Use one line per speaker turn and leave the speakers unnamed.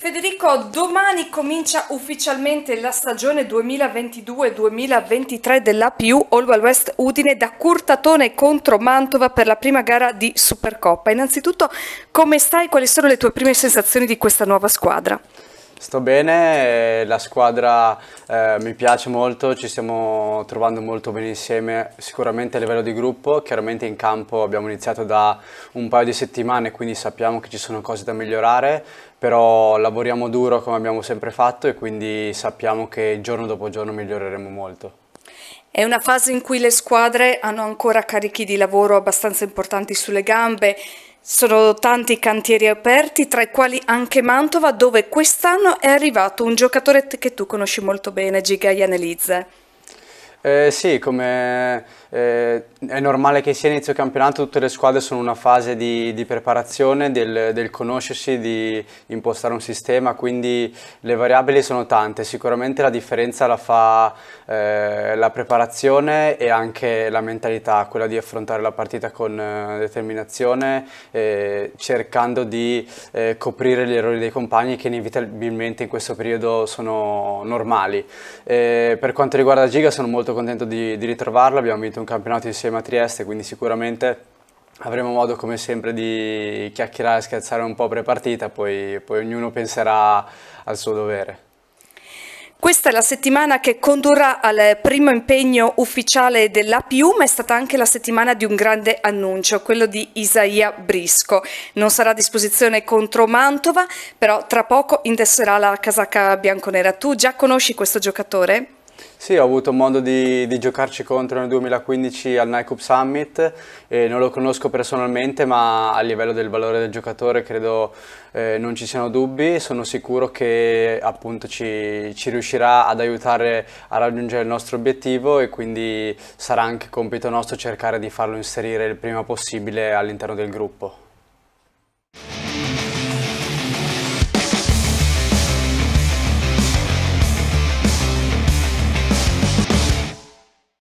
Federico, domani comincia ufficialmente la stagione 2022-2023 dell'APU Allwell West Udine da Curtatone contro Mantova per la prima gara di Supercoppa. Innanzitutto, come stai? Quali sono le tue prime sensazioni di questa nuova squadra?
Sto bene, eh, la squadra eh, mi piace molto, ci stiamo trovando molto bene insieme, sicuramente a livello di gruppo, chiaramente in campo abbiamo iniziato da un paio di settimane, quindi sappiamo che ci sono cose da migliorare, però lavoriamo duro come abbiamo sempre fatto e quindi sappiamo che giorno dopo giorno miglioreremo molto.
È una fase in cui le squadre hanno ancora carichi di lavoro abbastanza importanti sulle gambe, sono tanti i cantieri aperti, tra i quali anche Mantova, dove quest'anno è arrivato un giocatore che tu conosci molto bene, Giga Ianelizze.
Eh, sì, come eh, è normale che sia inizio campionato, tutte le squadre sono in una fase di, di preparazione, del, del, conoscersi, di impostare un sistema, quindi le variabili sono tante. Sicuramente la differenza la fa eh, la preparazione e anche la mentalità, quella di affrontare la partita con eh, determinazione, eh, cercando di eh, coprire gli errori dei compagni che inevitabilmente in questo periodo sono normali. per quanto riguarda Giga sono molto molto contento di, di ritrovarla, abbiamo vinto un campionato insieme a Trieste, quindi sicuramente avremo modo come sempre di chiacchierare e scherzare un po' pre-partita, poi, poi ognuno penserà al suo dovere.
Questa è la settimana che condurrà al primo impegno ufficiale dell'APU, ma è stata anche la settimana di un grande annuncio, quello di Isaia Brisco. Non sarà a disposizione contro Mantova, però tra poco indesserà la casacca bianconera. Tu già conosci questo giocatore?
Sì, ho avuto modo di, di, giocarci contro nel 2015 al Nike Cup Summit, eh, non lo conosco personalmente ma a livello del valore del giocatore credo eh, non ci siano dubbi, sono sicuro che appunto ci, ci, riuscirà ad aiutare a raggiungere il nostro obiettivo e quindi sarà anche compito nostro cercare di farlo inserire il prima possibile all'interno del
gruppo.